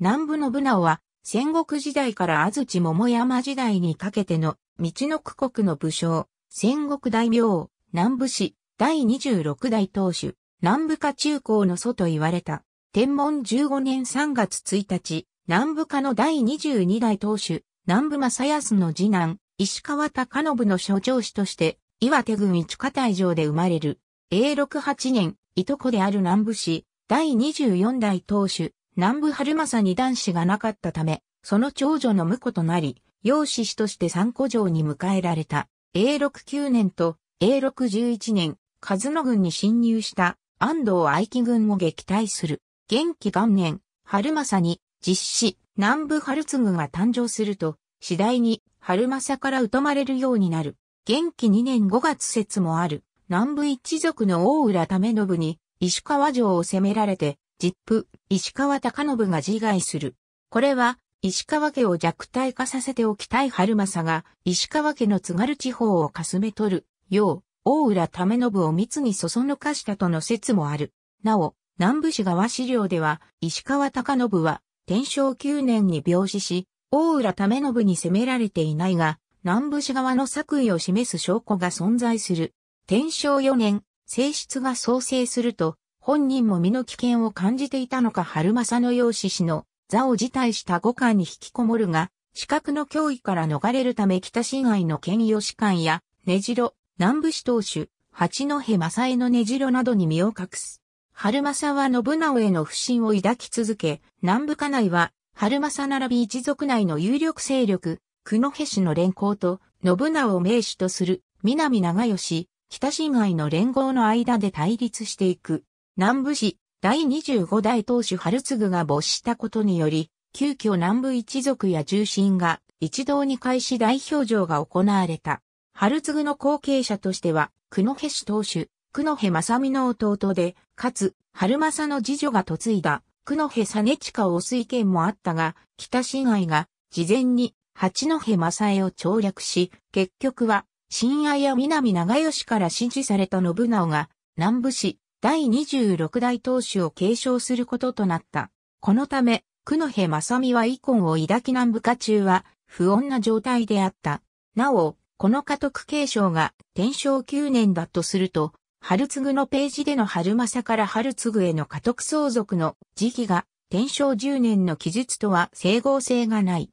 南部信直は、戦国時代から安土桃山時代にかけての、道の区国の武将、戦国大名、南部氏、第26代当主、南部家中高の祖と言われた。天文15年3月1日、南部家の第22代当主、南部正康の次男、石川隆信の所長氏として、岩手郡一家大城で生まれる。永禄8年、いとこである南部市、第24代当主、南部春政に男子がなかったため、その長女の婿となり、養子師として三古城に迎えられた、永禄9年と永禄11年、和野軍に侵入した安藤愛機軍を撃退する。元気元年、春政に実施、南部春津軍が誕生すると、次第に春政から疎まれるようになる。元気2年5月節もある、南部一族の大浦為信に石川城を攻められて、ジップ、石川隆信が自害する。これは、石川家を弱体化させておきたい春政が、石川家の津軽地方をかすめ取る、よう、大浦為信を密にそそのかしたとの説もある。なお、南部市側資料では、石川隆信は、天正9年に病死し、大浦為信に責められていないが、南部市側の作為を示す証拠が存在する。天正4年、性質が創生すると、本人も身の危険を感じていたのか春政の養子氏の座を辞退した五官に引きこもるが、資格の脅威から逃れるため北新愛の県吉官や、根城、南部市当主、八戸正江の根城などに身を隠す。春政は信直への不信を抱き続け、南部家内は、春政並び一族内の有力勢力、久野辺氏の連行と、信直を名手とする、南長吉、北新愛の連合の間で対立していく。南部市第25代当主春次が没したことにより、急遽南部一族や重臣が一堂に会し代表状が行われた。春次の後継者としては、久野辺氏当主、久野辺正美の弟で、かつ、春正の次女が嫁いだ、久野辺実親を推薦もあったが、北親愛が、事前に、八戸正恵を調略し、結局は、親愛や南長吉から支持された信直が、南部市、第26代当主を継承することとなった。このため、久野平正美は遺恨を抱き南部下中は不穏な状態であった。なお、この家督継承が天正9年だとすると、春継のページでの春政から春継への家督相続の時期が天正10年の記述とは整合性がない。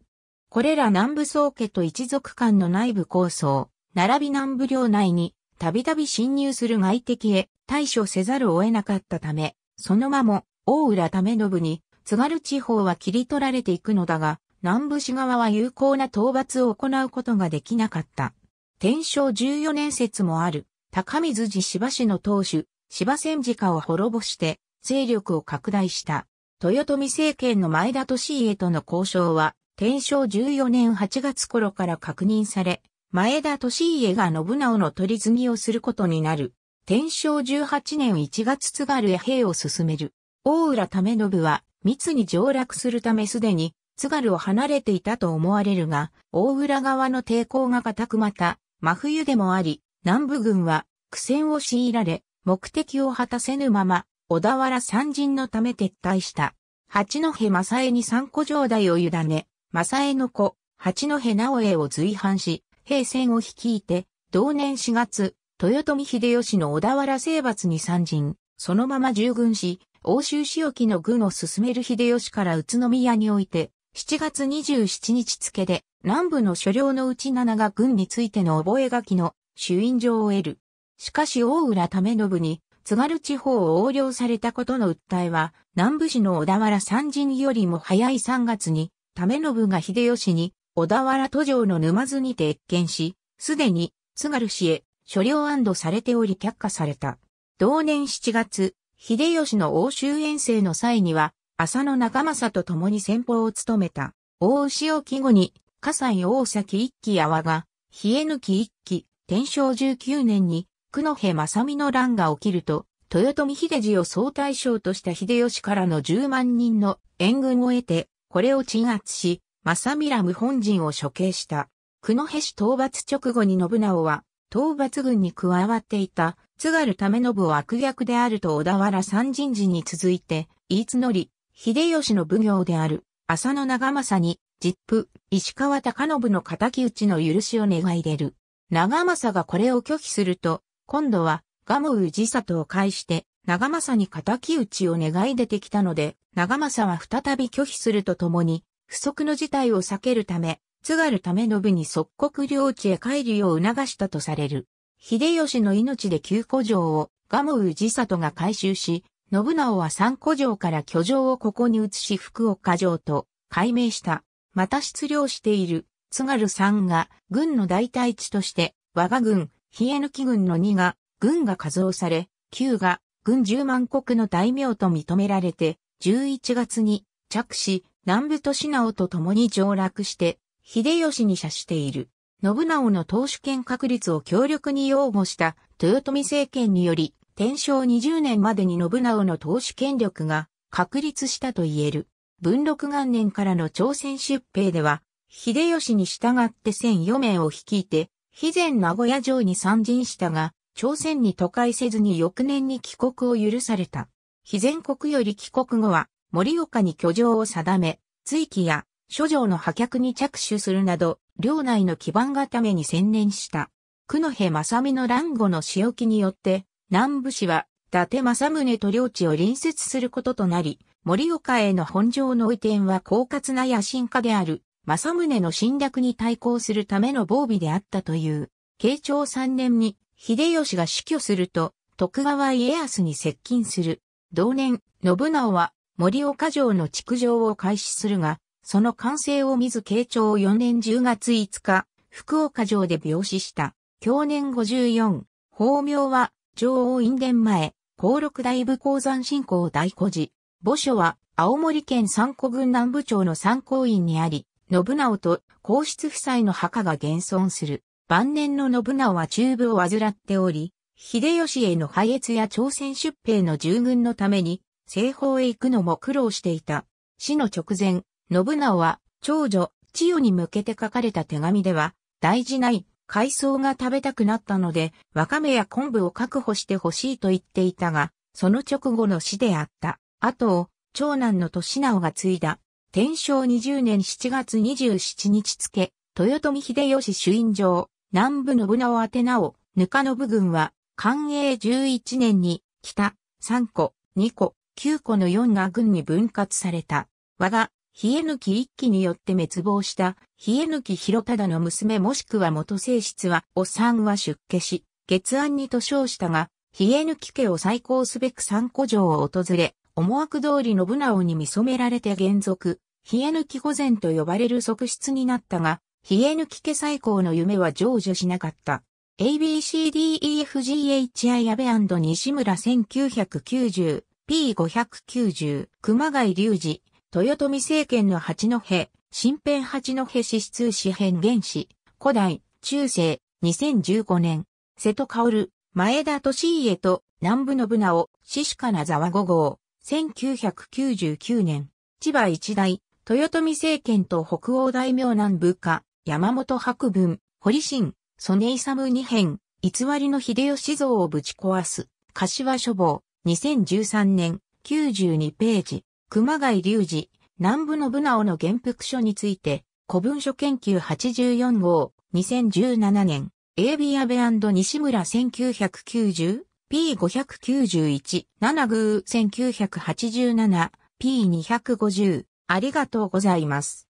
これら南部宗家と一族間の内部構想、並び南部領内にたびたび侵入する外敵へ対処せざるを得なかったため、その間も大浦為信に津軽地方は切り取られていくのだが、南部市側は有効な討伐を行うことができなかった。天正14年説もある、高水寺芝市の当主、芝戦時家を滅ぼして、勢力を拡大した。豊臣政権の前田利家との交渉は、天正14年8月頃から確認され、前田利家が信長の取り継ぎをすることになる。天正18年1月津軽へ兵を進める。大浦為信は密に上洛するためすでに津軽を離れていたと思われるが、大浦側の抵抗が固くまた、真冬でもあり、南部軍は苦戦を強いられ、目的を果たせぬまま、小田原三人のため撤退した。八戸正江に三個城代を委ね、正江の子、八戸直江を随伴し、平戦を率いて、同年4月、豊臣秀吉の小田原征伐に参陣、そのまま従軍し、欧州仕置きの軍を進める秀吉から宇都宮において、7月27日付で、南部の所領のうち7が軍についての覚書の主印状を得る。しかし大浦為信に、津軽地方を横領されたことの訴えは、南部市の小田原参陣よりも早い3月に、為信が秀吉に小田原都城の沼津にて越見し、すでに津軽市へ所領されており却下された。同年7月、秀吉の欧州遠征の際には、浅野仲政と共に先鋒を務めた、大潮期後に、葛西大崎一期や波が、冷え抜き一期、天正19年に、九戸正美の乱が起きると、豊臣秀次を総大将とした秀吉からの10万人の援軍を得て、これを鎮圧し、正ミラム本陣を処刑した。久野ヘ市討伐直後に信長は、討伐軍に加わっていた、津軽為信を悪逆であると小田原三人寺に続いて、言い募り、秀吉の奉行である、浅野長政に、実父、石川隆信の敵討ちの許しを願い出る。長政がこれを拒否すると、今度は、ガモウジサトを介して、長政に敵討ちを願い出てきたので、長政は再び拒否するとともに、不足の事態を避けるため、津軽ための部に即刻領地へ帰るよう促したとされる。秀吉の命で旧古城を、ガムウジサトが回収し、信長は三古城から居城をここに移し福岡城と改名した。また出領している津軽んが軍の代替地として、我が軍、冷え抜き軍の2が、軍が加増され、九が軍10万国の大名と認められて、11月に着手、南部市直と共に上落して、秀吉に射している。信直の投手権確立を強力に擁護した豊臣政権により、天正20年までに信直の投手権力が確立したと言える。文禄元年からの朝鮮出兵では、秀吉に従って千余名を率いて、肥前名古屋城に参陣したが、朝鮮に都会せずに翌年に帰国を許された。肥前国より帰国後は、盛岡に居城を定め、追記や諸城の破却に着手するなど、領内の基盤固めに専念した。九戸正美の乱後の仕置きによって、南部市は伊達政宗と領地を隣接することとなり、盛岡への本城の移転は狡猾な野心家である、政宗の侵略に対抗するための防備であったという。慶長3年に秀吉が死去すると、徳川家康に接近する。同年、信長は森岡城の築城を開始するが、その完成を見ず慶長4年10月5日、福岡城で病死した。去年54、法名は、女王院殿前、高六大武鉱山信仰大古寺。墓所は、青森県三古郡南部町の三公院にあり、信直と皇室夫妻の墓が現存する。晩年の信直は中部を患っており、秀吉への敗越や朝鮮出兵の従軍のために、西方へ行くのも苦労していた。死の直前、信直は、長女、千代に向けて書かれた手紙では、大事ない海藻が食べたくなったので、わかめや昆布を確保してほしいと言っていたが、その直後の死であった。あを、長男の年直が継いだ。天正20年7月27日付、豊臣秀吉主因上、南部信直宛名を、ぬかの部軍は、寛永11年に、北、3個、2個、9個の4が軍に分割された。和田、冷え抜き一揆によって滅亡した、冷え抜き広忠の娘もしくは元性質は、お産は出家し、月案にと称したが、冷え抜き家を再興すべく三古城を訪れ、思惑通り信直に見染められて原則、冷え抜き御前と呼ばれる側室になったが、冷え抜き家再興の夢は成就しなかった。ABCDEFGHI 矢部西村1990 P590、熊谷隆二、豊臣政権の八戸、新編八戸支出詩編原始、古代、中世、2015年、瀬戸薫、前田利家と南部信直、志士金沢五号、1999年、千葉一大、豊臣政権と北欧大名南部下、山本博文、堀信、曽根勇二編、偽りの秀吉像をぶち壊す、柏書房、2013年、92ページ、熊谷隆二、南部のブナオの原服書について、古文書研究84号、2017年、エービアベ西村 1990? P591、7宮1987、P250。ありがとうございます。